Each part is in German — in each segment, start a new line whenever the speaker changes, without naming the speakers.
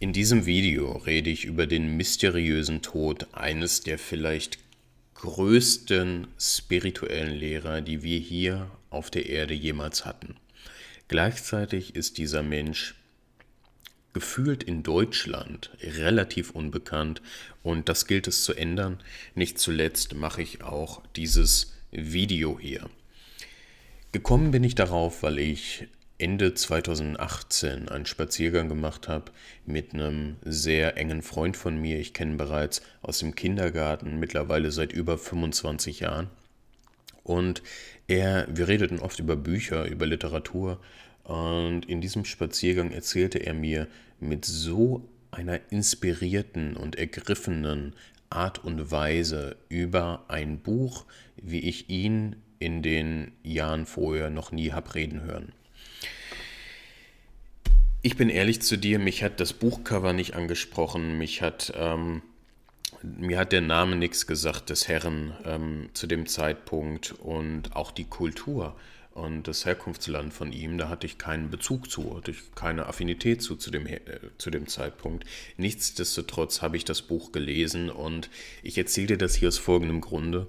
In diesem Video rede ich über den mysteriösen Tod eines der vielleicht größten spirituellen Lehrer, die wir hier auf der Erde jemals hatten. Gleichzeitig ist dieser Mensch gefühlt in Deutschland relativ unbekannt und das gilt es zu ändern. Nicht zuletzt mache ich auch dieses Video hier. Gekommen bin ich darauf, weil ich Ende 2018 einen Spaziergang gemacht habe mit einem sehr engen Freund von mir. Ich kenne ihn bereits aus dem Kindergarten, mittlerweile seit über 25 Jahren. Und er, wir redeten oft über Bücher, über Literatur. Und in diesem Spaziergang erzählte er mir mit so einer inspirierten und ergriffenen Art und Weise über ein Buch, wie ich ihn in den Jahren vorher noch nie habe reden hören. Ich bin ehrlich zu dir, mich hat das Buchcover nicht angesprochen, mich hat, ähm, mir hat der Name nichts gesagt des Herren ähm, zu dem Zeitpunkt und auch die Kultur und das Herkunftsland von ihm, da hatte ich keinen Bezug zu, hatte ich keine Affinität zu zu dem, äh, zu dem Zeitpunkt. Nichtsdestotrotz habe ich das Buch gelesen und ich erzähle dir das hier aus folgendem Grunde.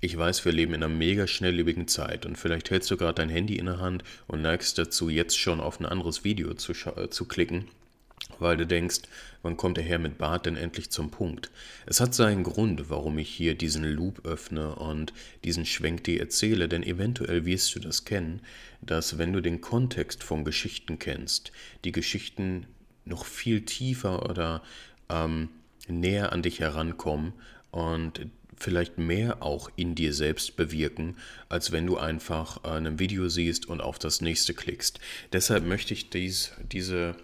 Ich weiß, wir leben in einer mega schnelllebigen Zeit und vielleicht hältst du gerade dein Handy in der Hand und neigst dazu, jetzt schon auf ein anderes Video zu, äh, zu klicken, weil du denkst, wann kommt der Herr mit Bart denn endlich zum Punkt? Es hat seinen Grund, warum ich hier diesen Loop öffne und diesen Schwenk dir erzähle, denn eventuell wirst du das kennen, dass wenn du den Kontext von Geschichten kennst, die Geschichten noch viel tiefer oder ähm, näher an dich herankommen und vielleicht mehr auch in dir selbst bewirken, als wenn du einfach äh, ein Video siehst und auf das nächste klickst. Deshalb möchte ich dies, diese,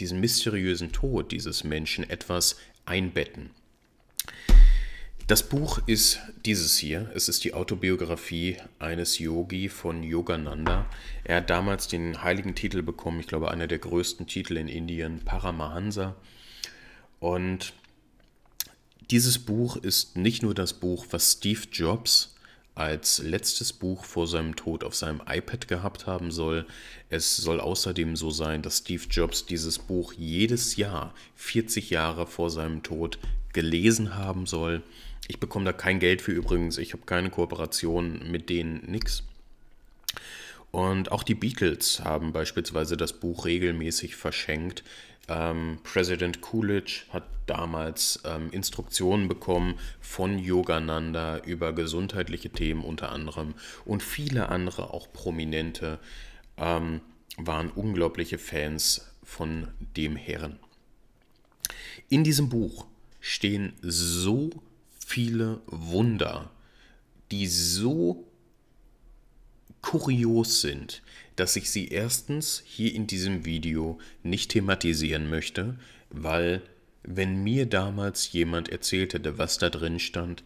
diesen mysteriösen Tod dieses Menschen etwas einbetten. Das Buch ist dieses hier. Es ist die Autobiografie eines Yogi von Yogananda. Er hat damals den heiligen Titel bekommen, ich glaube, einer der größten Titel in Indien, Paramahansa. Und dieses Buch ist nicht nur das Buch, was Steve Jobs als letztes Buch vor seinem Tod auf seinem iPad gehabt haben soll. Es soll außerdem so sein, dass Steve Jobs dieses Buch jedes Jahr 40 Jahre vor seinem Tod gelesen haben soll. Ich bekomme da kein Geld für übrigens, ich habe keine Kooperation mit denen, nix. Und auch die Beatles haben beispielsweise das Buch regelmäßig verschenkt. Ähm, President Coolidge hat damals ähm, Instruktionen bekommen von Yogananda über gesundheitliche Themen unter anderem und viele andere, auch prominente, ähm, waren unglaubliche Fans von dem Herrn. In diesem Buch stehen so viele Wunder, die so kurios sind, dass ich sie erstens hier in diesem Video nicht thematisieren möchte, weil wenn mir damals jemand erzählt hätte, was da drin stand,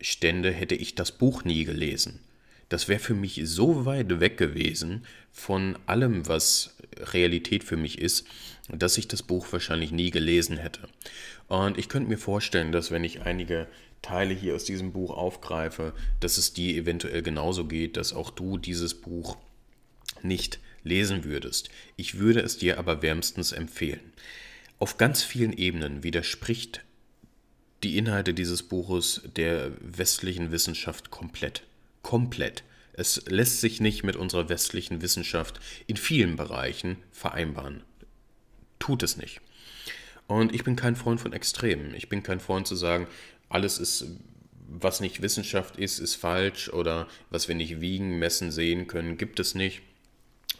stände, hätte ich das Buch nie gelesen. Das wäre für mich so weit weg gewesen von allem, was Realität für mich ist, dass ich das Buch wahrscheinlich nie gelesen hätte. Und ich könnte mir vorstellen, dass wenn ich einige Teile hier aus diesem Buch aufgreife, dass es dir eventuell genauso geht, dass auch du dieses Buch nicht lesen würdest. Ich würde es dir aber wärmstens empfehlen. Auf ganz vielen Ebenen widerspricht die Inhalte dieses Buches der westlichen Wissenschaft komplett. Komplett. Es lässt sich nicht mit unserer westlichen Wissenschaft in vielen Bereichen vereinbaren. Tut es nicht. Und ich bin kein Freund von Extremen. Ich bin kein Freund zu sagen, alles ist, was nicht Wissenschaft ist, ist falsch oder was wir nicht wiegen, messen, sehen können, gibt es nicht.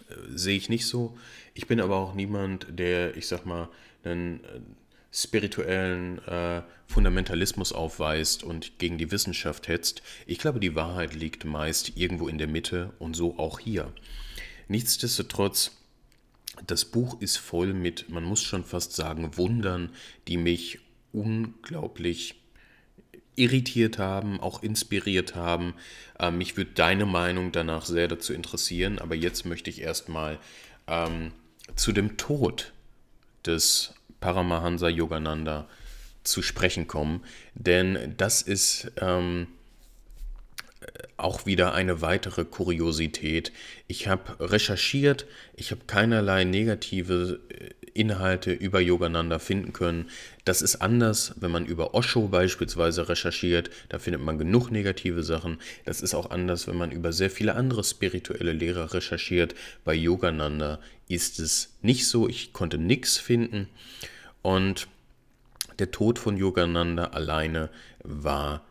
Äh, sehe ich nicht so. Ich bin aber auch niemand, der, ich sag mal, einen äh, spirituellen äh, Fundamentalismus aufweist und gegen die Wissenschaft hetzt. Ich glaube, die Wahrheit liegt meist irgendwo in der Mitte und so auch hier. Nichtsdestotrotz, das Buch ist voll mit, man muss schon fast sagen, Wundern, die mich unglaublich irritiert haben, auch inspiriert haben. Ähm, mich würde deine Meinung danach sehr dazu interessieren, aber jetzt möchte ich erstmal ähm, zu dem Tod des Paramahansa Yogananda zu sprechen kommen, denn das ist ähm, auch wieder eine weitere Kuriosität. Ich habe recherchiert, ich habe keinerlei negative äh, Inhalte über Yogananda finden können. Das ist anders, wenn man über Osho beispielsweise recherchiert, da findet man genug negative Sachen. Das ist auch anders, wenn man über sehr viele andere spirituelle Lehrer recherchiert. Bei Yogananda ist es nicht so, ich konnte nichts finden. Und der Tod von Yogananda alleine war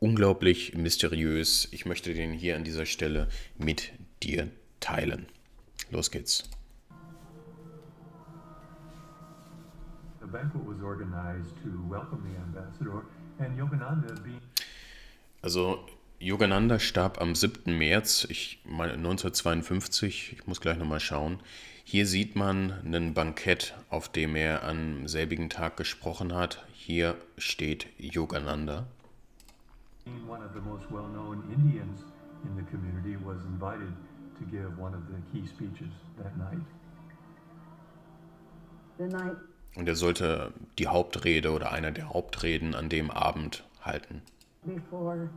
unglaublich mysteriös. Ich möchte den hier an dieser Stelle mit dir teilen. Los geht's. also Yogananda starb am 7. März ich meine 1952, ich muss gleich nochmal schauen. Hier sieht man ein Bankett, auf dem er am selbigen Tag gesprochen hat. Hier steht Yogananda.
One of the most well-known Indians in the community was invited to give one of the key speeches that night. The night
und er sollte die Hauptrede oder einer der Hauptreden an dem Abend halten.
Before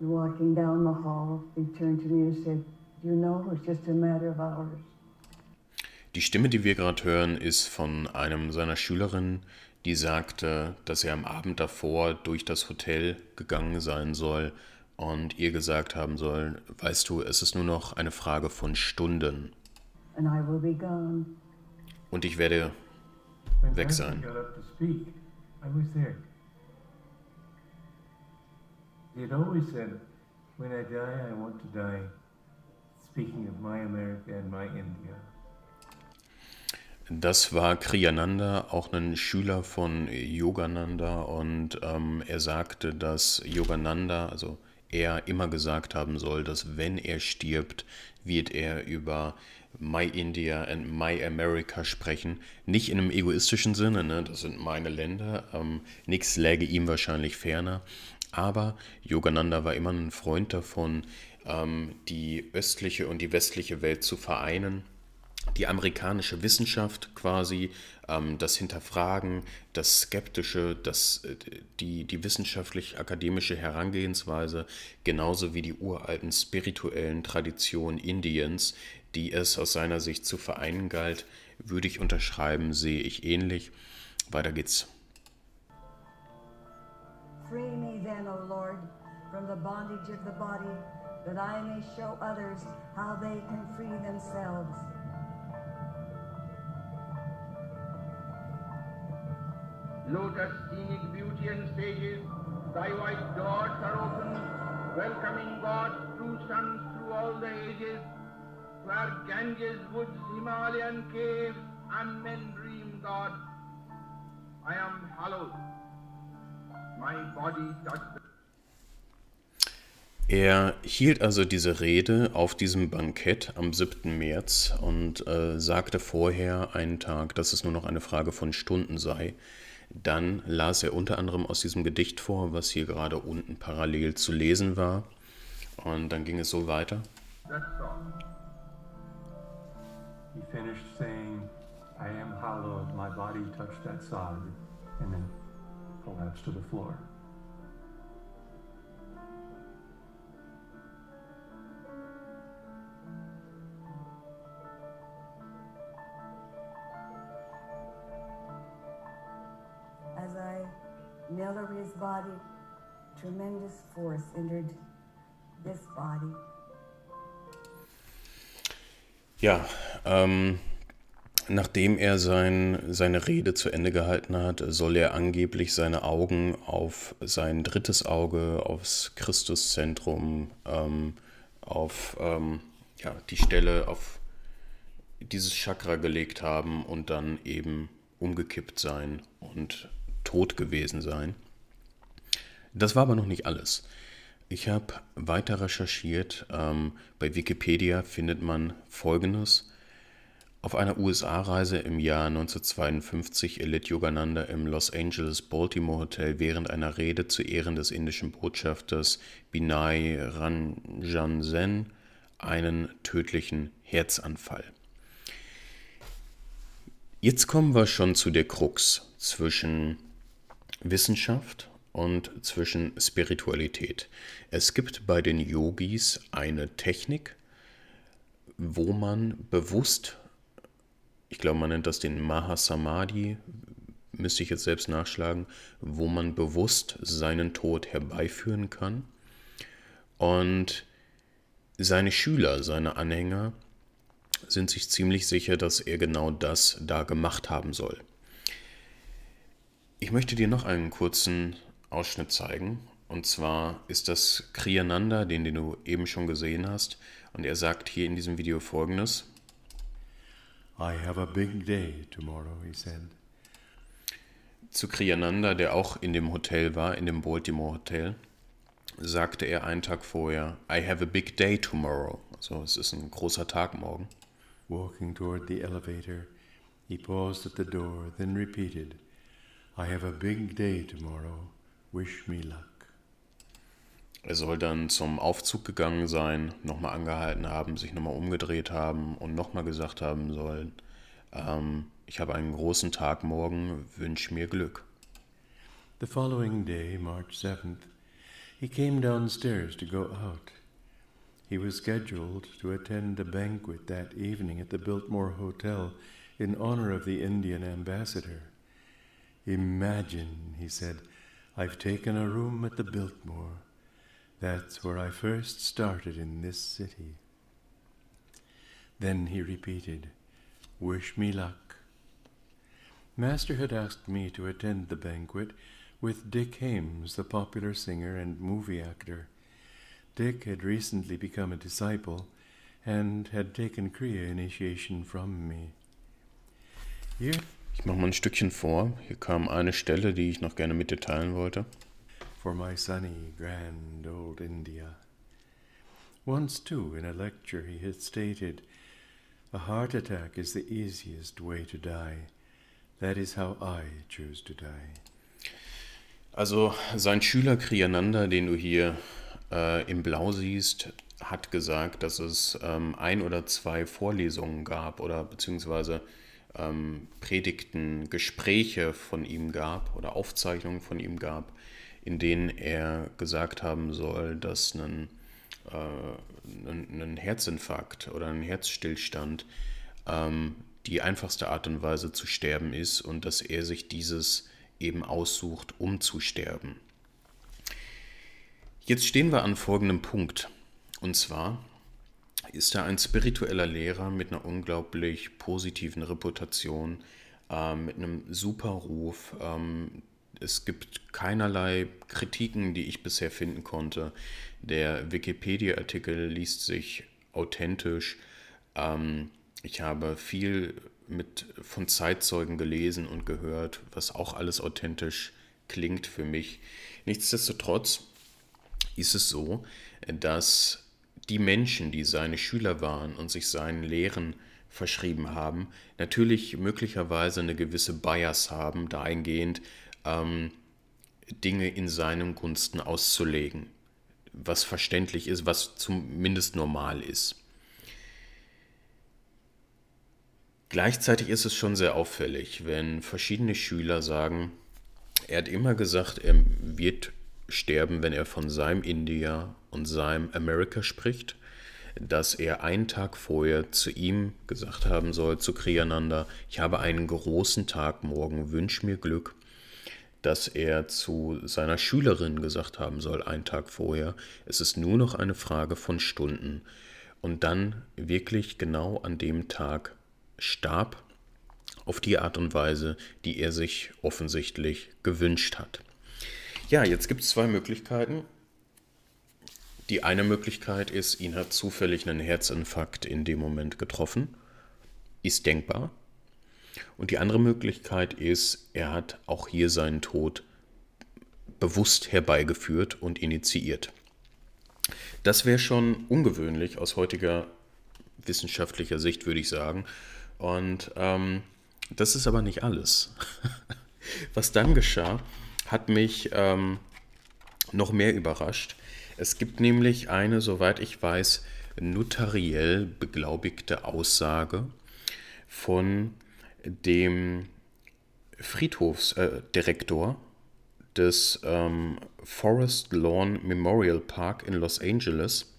walking down the hall, he turned to me and said, "You know, it's just a matter of hours."
Die Stimme, die wir gerade hören, ist von einem seiner Schülerinnen, die sagte, dass er am Abend davor durch das Hotel gegangen sein soll und ihr gesagt haben soll, weißt du, es ist nur noch eine Frage von Stunden. Und ich werde weg sein.
It always said, when I die, I want to die speaking of my America and my India.
Das war Kriyananda, auch ein Schüler von Yogananda und ähm, er sagte, dass Yogananda, also er immer gesagt haben soll, dass wenn er stirbt, wird er über My India and My America sprechen. Nicht in einem egoistischen Sinne, ne? das sind meine Länder, ähm, nichts läge ihm wahrscheinlich ferner. Aber Yogananda war immer ein Freund davon, ähm, die östliche und die westliche Welt zu vereinen die amerikanische Wissenschaft quasi, ähm, das Hinterfragen, das Skeptische, das, äh, die, die wissenschaftlich-akademische Herangehensweise, genauso wie die uralten spirituellen Traditionen Indiens, die es aus seiner Sicht zu vereinen galt, würde ich unterschreiben, sehe ich ähnlich. Weiter geht's.
Free me then, O Lord, from the bondage of the body, that I may show others how they can free themselves.
lotus scenic beauty and sages, thy white doors are open, welcoming God's true sons through all the ages, where Ganges woods, Himalayan caves, and men dream God. I am hallowed. My body touched the er hielt also diese Rede auf diesem Bankett am 7. März und äh, sagte vorher einen Tag, dass es nur noch eine Frage von Stunden sei, dann las er unter anderem aus diesem Gedicht vor, was hier gerade unten parallel zu lesen war. Und dann ging es so weiter.
He finished saying, I am hallowed, my body touched that sod, and then collapsed to the floor. Hillary's body, tremendous force entered this body.
Ja, ähm, nachdem er sein, seine Rede zu Ende gehalten hat, soll er angeblich seine Augen auf sein drittes Auge, aufs Christuszentrum, ähm, auf ähm, ja, die Stelle, auf dieses Chakra gelegt haben und dann eben umgekippt sein und tot gewesen sein. Das war aber noch nicht alles. Ich habe weiter recherchiert. Ähm, bei Wikipedia findet man Folgendes. Auf einer USA-Reise im Jahr 1952 erlitt Yogananda im Los Angeles Baltimore Hotel während einer Rede zu Ehren des indischen Botschafters Binay Ranjan Sen einen tödlichen Herzanfall. Jetzt kommen wir schon zu der Krux zwischen Wissenschaft und zwischen Spiritualität. Es gibt bei den Yogis eine Technik, wo man bewusst, ich glaube, man nennt das den Mahasamadhi, müsste ich jetzt selbst nachschlagen, wo man bewusst seinen Tod herbeiführen kann. Und seine Schüler, seine Anhänger sind sich ziemlich sicher, dass er genau das da gemacht haben soll. Ich möchte dir noch einen kurzen Ausschnitt zeigen. Und zwar ist das Kriyananda, den, den du eben schon gesehen hast. Und er sagt hier in diesem Video folgendes. I have a big day tomorrow, he said. Zu Kriyananda, der auch in dem Hotel war, in dem Baltimore Hotel, sagte er einen Tag vorher, I have a big day tomorrow. Also es ist ein großer Tag morgen. Walking toward the elevator,
he paused at the door, then repeated, I have a big day tomorrow.
Wish me luck. Er soll dann zum Aufzug gegangen sein, nochmal angehalten haben, sich nochmal umgedreht haben und nochmal gesagt haben sollen, ähm, ich habe einen großen Tag morgen, wünsch mir Glück. The following day, March 7th, he came downstairs to go out. He was
scheduled to attend a banquet that evening at the Biltmore Hotel in honor of the Indian ambassador. Imagine, he said, I've taken a room at the Biltmore. That's where I first started in this city. Then he repeated, Wish me luck. Master had asked me to attend the banquet with Dick Hames, the popular singer and movie actor. Dick had recently become a disciple and had taken Kriya initiation from me. Here.
Ich mache mal ein Stückchen vor. Hier kam eine Stelle, die ich noch gerne mit dir teilen wollte. For my sunny,
grand old India. Once, too, in a lecture he had stated, A heart attack is the easiest way to die. That is how I choose to die.
Also sein Schüler Kriyananda, den du hier äh, im Blau siehst, hat gesagt, dass es ähm, ein oder zwei Vorlesungen gab oder beziehungsweise ähm, Predigten, Gespräche von ihm gab oder Aufzeichnungen von ihm gab, in denen er gesagt haben soll, dass ein, äh, Herzinfarkt oder ein Herzstillstand ähm, die einfachste Art und Weise zu sterben ist und dass er sich dieses eben aussucht, um zu sterben. Jetzt stehen wir an folgendem Punkt. Und zwar, ist er ein spiritueller Lehrer mit einer unglaublich positiven Reputation, äh, mit einem super Ruf. Ähm, es gibt keinerlei Kritiken, die ich bisher finden konnte. Der Wikipedia-Artikel liest sich authentisch. Ähm, ich habe viel mit, von Zeitzeugen gelesen und gehört, was auch alles authentisch klingt für mich. Nichtsdestotrotz ist es so, dass die Menschen, die seine Schüler waren und sich seinen Lehren verschrieben haben, natürlich möglicherweise eine gewisse Bias haben, dahingehend ähm, Dinge in seinem Gunsten auszulegen, was verständlich ist, was zumindest normal ist. Gleichzeitig ist es schon sehr auffällig, wenn verschiedene Schüler sagen, er hat immer gesagt, er wird sterben, wenn er von seinem India und seinem America spricht, dass er einen Tag vorher zu ihm gesagt haben soll, zu Kriyananda, ich habe einen großen Tag morgen, wünsch mir Glück, dass er zu seiner Schülerin gesagt haben soll, einen Tag vorher, es ist nur noch eine Frage von Stunden. Und dann wirklich genau an dem Tag starb, auf die Art und Weise, die er sich offensichtlich gewünscht hat. Ja, jetzt gibt es zwei Möglichkeiten. Die eine Möglichkeit ist, ihn hat zufällig einen Herzinfarkt in dem Moment getroffen. Ist denkbar. Und die andere Möglichkeit ist, er hat auch hier seinen Tod bewusst herbeigeführt und initiiert. Das wäre schon ungewöhnlich aus heutiger wissenschaftlicher Sicht, würde ich sagen. Und ähm, das ist aber nicht alles. Was dann geschah, hat mich ähm, noch mehr überrascht. Es gibt nämlich eine, soweit ich weiß, notariell beglaubigte Aussage von dem Friedhofsdirektor äh, des ähm, Forest Lawn Memorial Park in Los Angeles,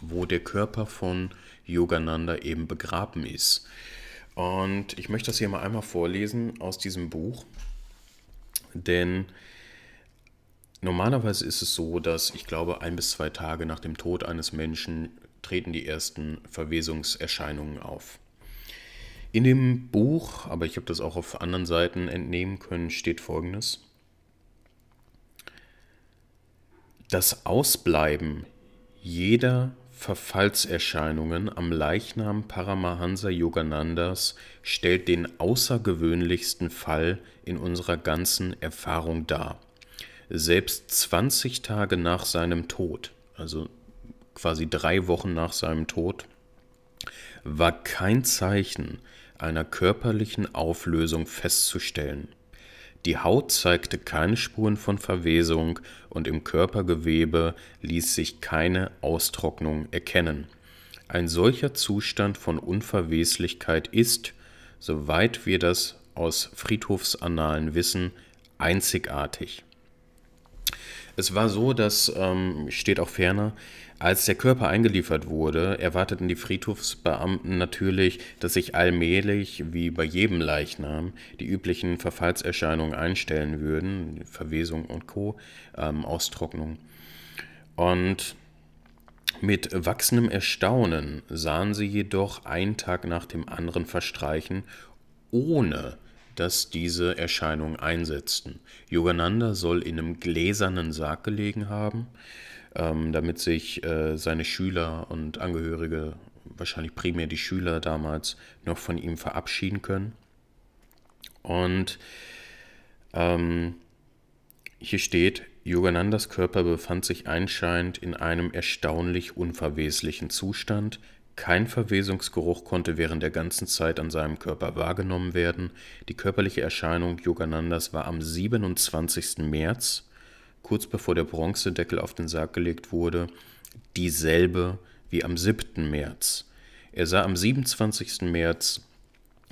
wo der Körper von Yogananda eben begraben ist. Und ich möchte das hier mal einmal vorlesen aus diesem Buch. Denn normalerweise ist es so, dass ich glaube, ein bis zwei Tage nach dem Tod eines Menschen treten die ersten Verwesungserscheinungen auf. In dem Buch, aber ich habe das auch auf anderen Seiten entnehmen können, steht folgendes. Das Ausbleiben jeder Verfallserscheinungen am Leichnam Paramahansa Yoganandas stellt den außergewöhnlichsten Fall in unserer ganzen Erfahrung dar. Selbst 20 Tage nach seinem Tod, also quasi drei Wochen nach seinem Tod, war kein Zeichen einer körperlichen Auflösung festzustellen. Die Haut zeigte keine Spuren von Verwesung und im Körpergewebe ließ sich keine Austrocknung erkennen. Ein solcher Zustand von Unverweslichkeit ist, soweit wir das aus Friedhofsannalen wissen, einzigartig. Es war so, dass, ähm, steht auch ferner, als der Körper eingeliefert wurde, erwarteten die Friedhofsbeamten natürlich, dass sich allmählich, wie bei jedem Leichnam, die üblichen Verfallserscheinungen einstellen würden, Verwesung und Co., ähm, Austrocknung. Und mit wachsendem Erstaunen sahen sie jedoch einen Tag nach dem anderen verstreichen, ohne dass diese Erscheinungen einsetzten. Yogananda soll in einem gläsernen Sarg gelegen haben, ähm, damit sich äh, seine Schüler und Angehörige, wahrscheinlich primär die Schüler damals, noch von ihm verabschieden können. Und ähm, hier steht, Yoganandas Körper befand sich anscheinend in einem erstaunlich unverweslichen Zustand, kein Verwesungsgeruch konnte während der ganzen Zeit an seinem Körper wahrgenommen werden. Die körperliche Erscheinung Yoganandas war am 27. März, kurz bevor der Bronzedeckel auf den Sarg gelegt wurde, dieselbe wie am 7. März. Er sah am 27. März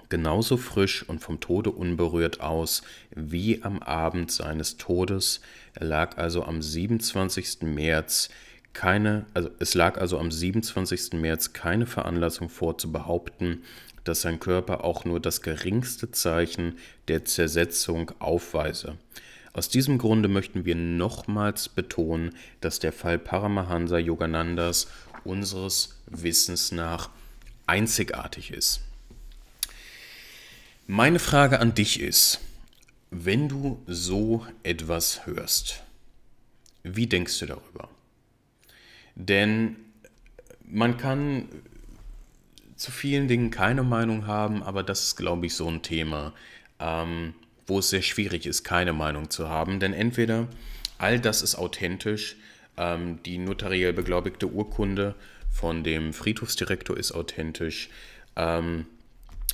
genauso frisch und vom Tode unberührt aus wie am Abend seines Todes. Er lag also am 27. März keine, also es lag also am 27. März keine Veranlassung vor zu behaupten, dass sein Körper auch nur das geringste Zeichen der Zersetzung aufweise. Aus diesem Grunde möchten wir nochmals betonen, dass der Fall Paramahansa Yoganandas unseres Wissens nach einzigartig ist. Meine Frage an dich ist, wenn du so etwas hörst, wie denkst du darüber? Denn man kann zu vielen Dingen keine Meinung haben, aber das ist, glaube ich, so ein Thema, ähm, wo es sehr schwierig ist, keine Meinung zu haben. Denn entweder all das ist authentisch, ähm, die notariell beglaubigte Urkunde von dem Friedhofsdirektor ist authentisch, ähm,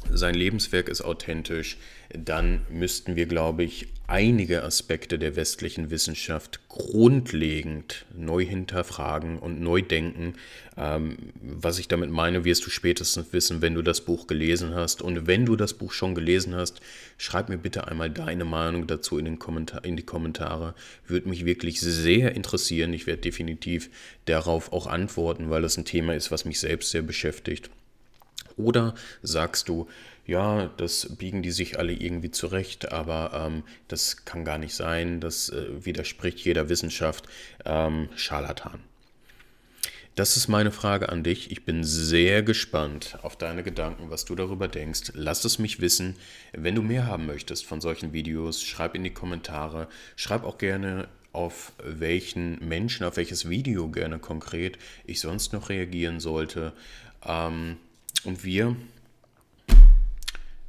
sein Lebenswerk ist authentisch, dann müssten wir, glaube ich, einige Aspekte der westlichen Wissenschaft grundlegend neu hinterfragen und neu denken. Ähm, was ich damit meine, wirst du spätestens wissen, wenn du das Buch gelesen hast. Und wenn du das Buch schon gelesen hast, schreib mir bitte einmal deine Meinung dazu in, den Kommentar in die Kommentare. Würde mich wirklich sehr interessieren. Ich werde definitiv darauf auch antworten, weil das ein Thema ist, was mich selbst sehr beschäftigt. Oder sagst du, ja, das biegen die sich alle irgendwie zurecht, aber ähm, das kann gar nicht sein, das äh, widerspricht jeder Wissenschaft, ähm, Scharlatan. Das ist meine Frage an dich. Ich bin sehr gespannt auf deine Gedanken, was du darüber denkst. Lass es mich wissen. Wenn du mehr haben möchtest von solchen Videos, schreib in die Kommentare. Schreib auch gerne auf welchen Menschen, auf welches Video gerne konkret ich sonst noch reagieren sollte. Ähm, und wir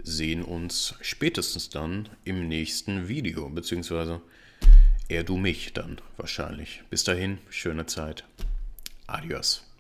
sehen uns spätestens dann im nächsten Video, beziehungsweise eher du mich dann wahrscheinlich. Bis dahin, schöne Zeit. Adios.